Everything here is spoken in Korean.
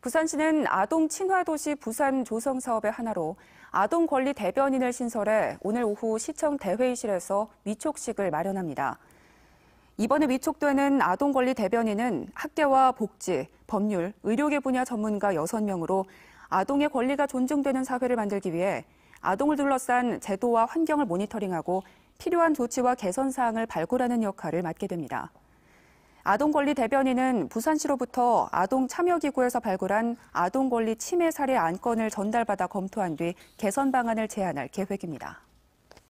부산시는 아동 친화도시 부산 조성 사업의 하나로 아동 권리 대변인을 신설해 오늘 오후 시청 대회의실에서 위촉식을 마련합니다. 이번에 위촉되는 아동 권리 대변인은 학계와 복지, 법률, 의료계 분야 전문가 6명으로 아동의 권리가 존중되는 사회를 만들기 위해 아동을 둘러싼 제도와 환경을 모니터링하고 필요한 조치와 개선 사항을 발굴하는 역할을 맡게 됩니다. 아동권리 대변인은 부산시로부터 아동참여기구에서 발굴한 아동권리 침해 사례 안건을 전달받아 검토한 뒤 개선 방안을 제안할 계획입니다.